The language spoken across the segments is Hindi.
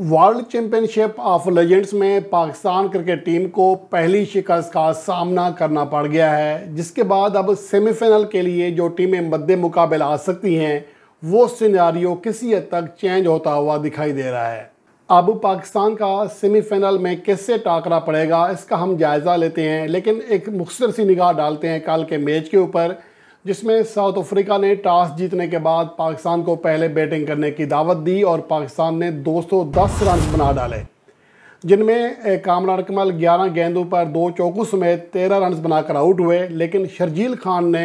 वर्ल्ड चैंपियनशिप ऑफ लेजेंड्स में पाकिस्तान क्रिकेट टीम को पहली शिकस्त का सामना करना पड़ गया है जिसके बाद अब सेमीफाइनल के लिए जो टीमें मद्दे मुकाबल आ सकती हैं वो सिनारियो किसी हद तक चेंज होता हुआ दिखाई दे रहा है अब पाकिस्तान का सेमीफाइनल में किससे टाकरा पड़ेगा इसका हम जायज़ा लेते हैं लेकिन एक मुख्तर सी निगाह डालते हैं कल के मैच के ऊपर जिसमें साउथ अफ्रीका ने टॉस जीतने के बाद पाकिस्तान को पहले बैटिंग करने की दावत दी और पाकिस्तान ने 210 रन बना डाले जिनमें कामरान अकमल 11 गेंदों पर दो चौकू समेत 13 रन बनाकर आउट हुए लेकिन शर्जील खान ने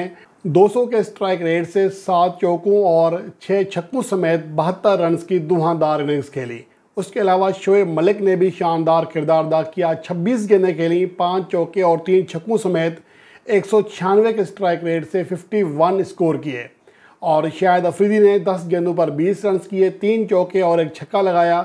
200 के स्ट्राइक रेट से सात चौकों और छः छक्कों समेत बहत्तर रन की दुहादार इनिंग्स खेली उसके अलावा शोएब मलिक ने भी शानदार किरदार अदा किया छब्बीस गेंदें खेली पाँच चौके और तीन छक्कों समेत एक के स्ट्राइक रेट से 51 स्कोर किए और शायद अफरीदी ने 10 गेंदों पर 20 रन किए तीन चौके और एक छक्का लगाया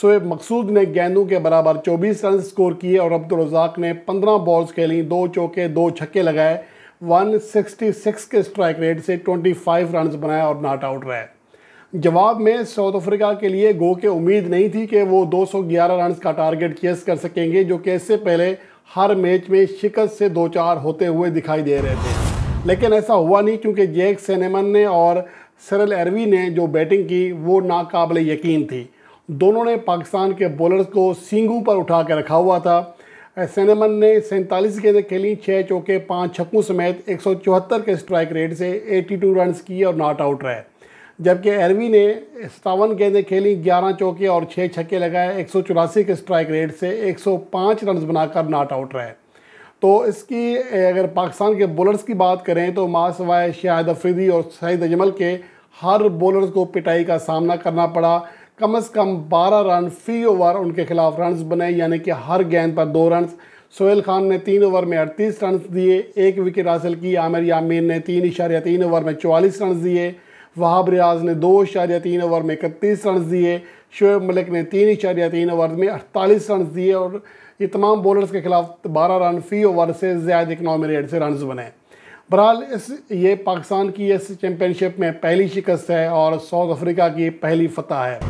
शोएब मकसूद ने गेंदों के बराबर 24 रन स्कोर किए और अब्दुलरजाक ने 15 बॉल्स खेलें दो चौके दो छक्के लगाए 166 के स्ट्राइक रेट से 25 रन बनाए और नॉट आउट रहे जवाब में साउथ अफ्रीका के लिए गो के उम्मीद नहीं थी कि वो 211 रन का टारगेट चेस कर सकेंगे जो कि इससे पहले हर मैच में शिकस्त से दो चार होते हुए दिखाई दे रहे थे लेकिन ऐसा हुआ नहीं क्योंकि जैक सेनेमन ने और सरल एरवी ने जो बैटिंग की वो नाकबिल यकीन थी दोनों ने पाकिस्तान के बॉलर्स को सींगू पर उठा के रखा हुआ था सेनेमन ने सैंतालीस गेंदें खेली छः चौके पाँच छक्कों समेत एक के स्ट्राइक रेट से 82 रन्स किए और नॉट आउट रहे जबकि एरवी ने सतावन गेंदें खेली 11 चौके और 6 छक्के लगाए एक के स्ट्राइक रेट से 105 रन बनाकर नॉट आउट रहे तो इसकी अगर पाकिस्तान के बॉलर्स की बात करें तो मासवाय सवाए शाहिद अफरीदी और सईद अजमल के हर बोलर्स को पिटाई का सामना करना पड़ा कम अज़ कम 12 रन फी ओवर उनके खिलाफ रन बने यानी कि हर गेंद पर दो रन सोहेल खान ने तीन ओवर में अड़तीस रन दिए एक विकेट हासिल की आमिर यामीन ने तीन इशारे तीन ओवर में चवालीस रन दिए वहाब रियाज ने दो इशारिया तीन ओवर में इकतीस रन दिए शोएब मलिक ने तीन इशारिया तीन ओवर में अड़तालीस रन दिए और ये तमाम बॉलर्स के खिलाफ बारह रन फी ओवर से ज़्यादा इकनॉमी रेट से रन बने बहरहाल इस ये पाकिस्तान की इस चैम्पियनशिप में पहली शिकस्त है और साउथ अफ्रीका की पहली फतह है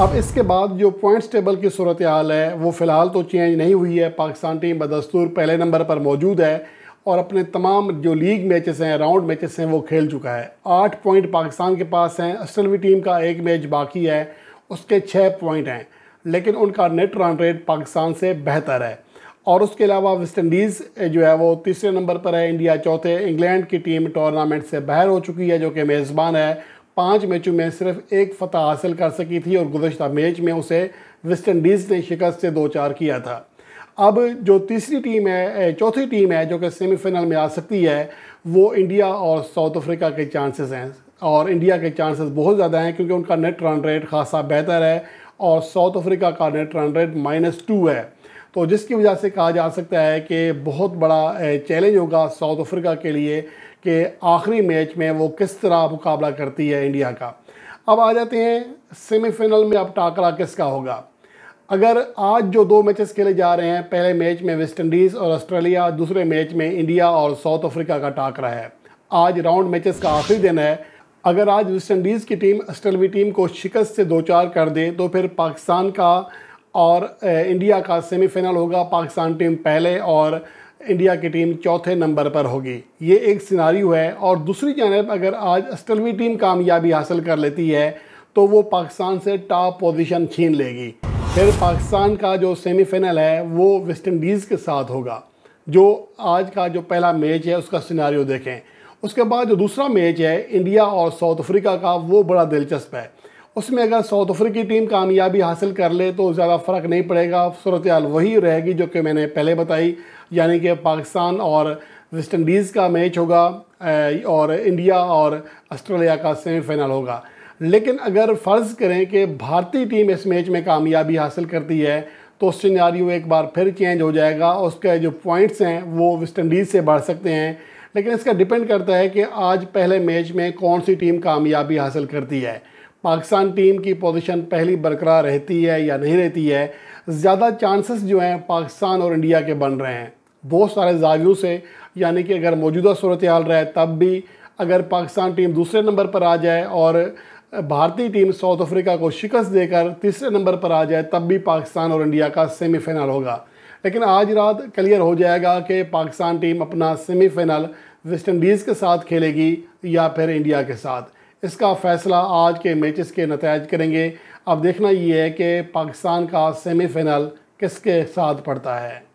अब इसके बाद जो पॉइंट्स टेबल की सूरत हाल है वो फ़िलहाल तो चेंज नहीं हुई है पाकिस्तान टीम बदस्तूर पहले नंबर पर मौजूद है और अपने तमाम जो लीग मैचेस हैं राउंड मैचेस हैं वो खेल चुका है आठ पॉइंट पाकिस्तान के पास हैं असलवी टीम का एक मैच बाकी है उसके छः पॉइंट हैं लेकिन उनका नेट रन रेट पाकिस्तान से बेहतर है और उसके अलावा वेस्ट इंडीज़ जो है वो तीसरे नंबर पर है इंडिया चौथे इंग्लैंड की टीम टूर्नामेंट से बाहर हो चुकी है जो कि मेज़बान है पाँच मैचों में सिर्फ एक फतह हासिल कर सकी थी और गुजशत मैच में उसे वेस्ट इंडीज़ ने शिकस्त से दो चार किया था अब जो तीसरी टीम है चौथी टीम है जो कि सेमीफाइनल में आ सकती है वो इंडिया और साउथ अफ्रीका के चांसेस हैं और इंडिया के चांसेस बहुत ज़्यादा हैं क्योंकि उनका नेट रन रेट खासा बेहतर है और साउथ अफ्रीका का net run rate minus two है तो जिसकी वजह से कहा जा सकता है कि बहुत बड़ा चैलेंज होगा साउथ अफ्रीका के लिए कि आखिरी मैच में वो किस तरह मुकाबला करती है इंडिया का अब आ जाते हैं सेमीफाइनल में अब टाकरा किसका होगा अगर आज जो दो मैचेस खेले जा रहे हैं पहले मैच में वेस्ट इंडीज़ और ऑस्ट्रेलिया दूसरे मैच में इंडिया और साउथ अफ्रीका का टाकरा है आज राउंड मैचेस का आखिरी दिन है अगर आज वेस्ट इंडीज़ की टीम ऑस्ट्रेलवी टीम को शिकस्त से दो चार कर दे तो फिर पाकिस्तान का और इंडिया का सेमीफाइनल होगा पाकिस्तान टीम पहले और इंडिया की टीम चौथे नंबर पर होगी ये एक सिनारी है और दूसरी जानब अगर आज ऑस्ट्रेलवी टीम कामयाबी हासिल कर लेती है तो वो पाकिस्तान से टॉप पोजीशन छीन लेगी फिर पाकिस्तान का जो सेमीफाइनल है वो वेस्ट इंडीज़ के साथ होगा जो आज का जो पहला मैच है उसका सिनारियो देखें उसके बाद जो दूसरा मैच है इंडिया और साउथ अफ्रीका का वो बड़ा दिलचस्प है उसमें अगर साउथ अफ्रीकी टीम कामयाबी हासिल कर ले तो ज़्यादा फ़र्क नहीं पड़ेगा सूरत हाल वही रहेगी जो कि मैंने पहले बताई यानी कि पाकिस्तान और वेस्ट इंडीज़ का मैच होगा और इंडिया और ऑस्ट्रेलिया का सेमीफाइनल होगा लेकिन अगर फ़र्ज़ करें कि भारतीय टीम इस मैच में कामयाबी हासिल करती है तो सिनारियो एक बार फिर चेंज हो जाएगा उसके जो पॉइंट्स हैं वो वेस्ट इंडीज़ से बढ़ सकते हैं लेकिन इसका डिपेंड करता है कि आज पहले मैच में कौन सी टीम कामयाबी हासिल करती है पाकिस्तान टीम की पोजीशन पहली बरकरार रहती है या नहीं रहती है ज़्यादा चांसेस जो हैं पाकिस्तान और इंडिया के बन रहे हैं बहुत सारे जावियों से यानी कि अगर मौजूदा सूरत हाल रहे तब भी अगर पाकिस्तान टीम दूसरे नंबर पर आ जाए और भारतीय टीम साउथ अफ्रीका को शिकस्त देकर तीसरे नंबर पर आ जाए तब भी पाकिस्तान और इंडिया का सेमीफाइनल होगा लेकिन आज रात क्लियर हो जाएगा कि पाकिस्तान टीम अपना सेमीफाइनल वेस्ट इंडीज़ के साथ खेलेगी या फिर इंडिया के साथ इसका फ़ैसला आज के मैचेस के नतज करेंगे अब देखना ये है कि पाकिस्तान का सेमीफाइनल किसके साथ पड़ता है